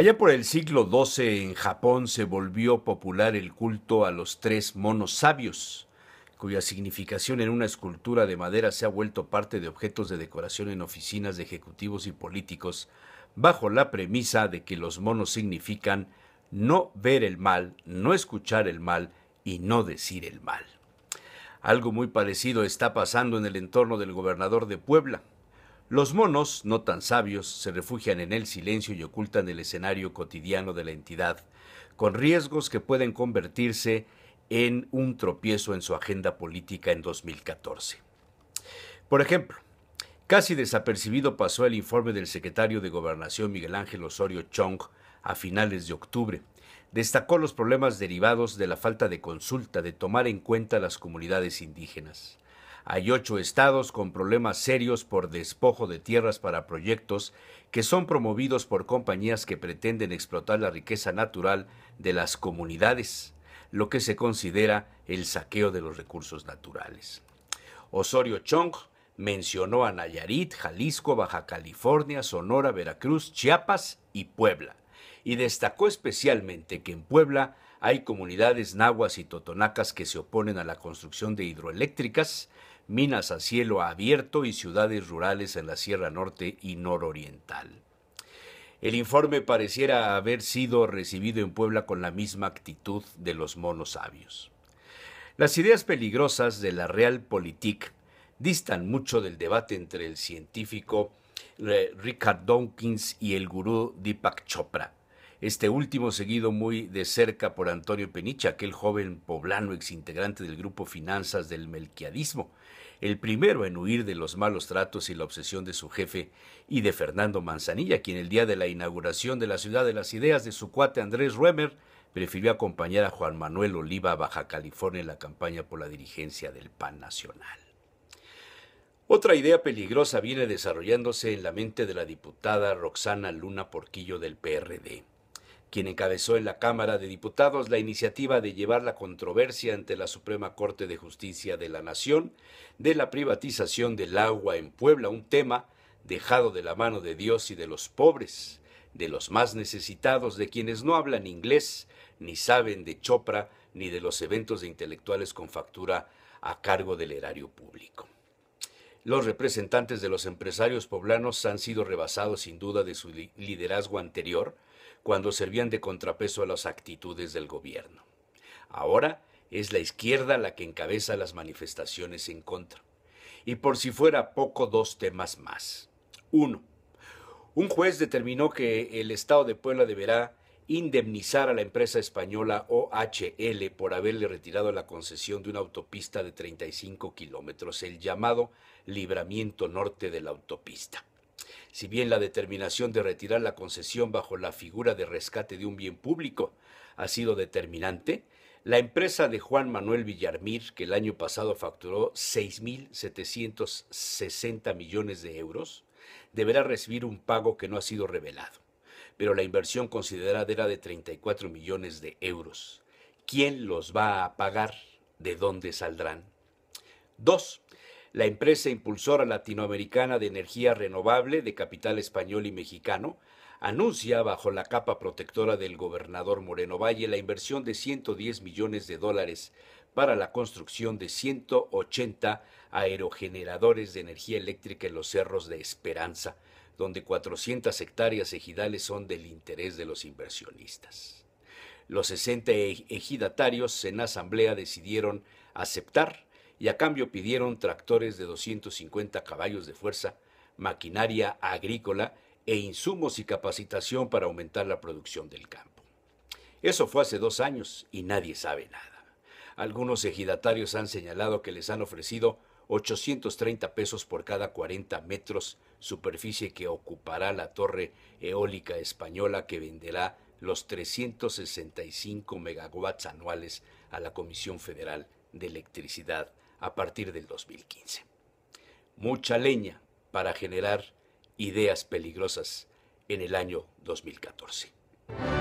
Allá por el siglo XII en Japón se volvió popular el culto a los tres monos sabios, cuya significación en una escultura de madera se ha vuelto parte de objetos de decoración en oficinas de ejecutivos y políticos, bajo la premisa de que los monos significan no ver el mal, no escuchar el mal y no decir el mal. Algo muy parecido está pasando en el entorno del gobernador de Puebla, los monos, no tan sabios, se refugian en el silencio y ocultan el escenario cotidiano de la entidad, con riesgos que pueden convertirse en un tropiezo en su agenda política en 2014. Por ejemplo, casi desapercibido pasó el informe del secretario de Gobernación Miguel Ángel Osorio Chong a finales de octubre. Destacó los problemas derivados de la falta de consulta, de tomar en cuenta las comunidades indígenas. Hay ocho estados con problemas serios por despojo de tierras para proyectos que son promovidos por compañías que pretenden explotar la riqueza natural de las comunidades, lo que se considera el saqueo de los recursos naturales. Osorio Chong mencionó a Nayarit, Jalisco, Baja California, Sonora, Veracruz, Chiapas y Puebla, y destacó especialmente que en Puebla hay comunidades nahuas y totonacas que se oponen a la construcción de hidroeléctricas, minas a cielo abierto y ciudades rurales en la Sierra Norte y Nororiental. El informe pareciera haber sido recibido en Puebla con la misma actitud de los monos sabios. Las ideas peligrosas de la Realpolitik distan mucho del debate entre el científico eh, Richard Dawkins y el gurú Deepak Chopra. Este último seguido muy de cerca por Antonio Peniche, aquel joven poblano exintegrante del grupo Finanzas del Melquiadismo, el primero en huir de los malos tratos y la obsesión de su jefe, y de Fernando Manzanilla, quien el día de la inauguración de la Ciudad de las Ideas de su cuate Andrés Ruemer, prefirió acompañar a Juan Manuel Oliva a Baja California en la campaña por la dirigencia del PAN Nacional. Otra idea peligrosa viene desarrollándose en la mente de la diputada Roxana Luna Porquillo del PRD quien encabezó en la Cámara de Diputados la iniciativa de llevar la controversia ante la Suprema Corte de Justicia de la Nación de la privatización del agua en Puebla, un tema dejado de la mano de Dios y de los pobres, de los más necesitados, de quienes no hablan inglés, ni saben de Chopra, ni de los eventos de intelectuales con factura a cargo del erario público. Los representantes de los empresarios poblanos han sido rebasados sin duda de su liderazgo anterior, cuando servían de contrapeso a las actitudes del gobierno. Ahora es la izquierda la que encabeza las manifestaciones en contra. Y por si fuera poco, dos temas más. Uno, un juez determinó que el Estado de Puebla deberá indemnizar a la empresa española OHL por haberle retirado la concesión de una autopista de 35 kilómetros, el llamado Libramiento Norte de la Autopista si bien la determinación de retirar la concesión bajo la figura de rescate de un bien público ha sido determinante, la empresa de Juan Manuel Villarmir, que el año pasado facturó 6.760 millones de euros, deberá recibir un pago que no ha sido revelado, pero la inversión considerada era de 34 millones de euros. ¿Quién los va a pagar? ¿De dónde saldrán? Dos, la empresa impulsora latinoamericana de energía renovable de capital español y mexicano, anuncia bajo la capa protectora del gobernador Moreno Valle la inversión de 110 millones de dólares para la construcción de 180 aerogeneradores de energía eléctrica en los cerros de Esperanza, donde 400 hectáreas ejidales son del interés de los inversionistas. Los 60 ejidatarios en asamblea decidieron aceptar y a cambio pidieron tractores de 250 caballos de fuerza, maquinaria agrícola e insumos y capacitación para aumentar la producción del campo. Eso fue hace dos años y nadie sabe nada. Algunos ejidatarios han señalado que les han ofrecido 830 pesos por cada 40 metros superficie que ocupará la torre eólica española que venderá los 365 megawatts anuales a la Comisión Federal de Electricidad a partir del 2015. Mucha leña para generar ideas peligrosas en el año 2014.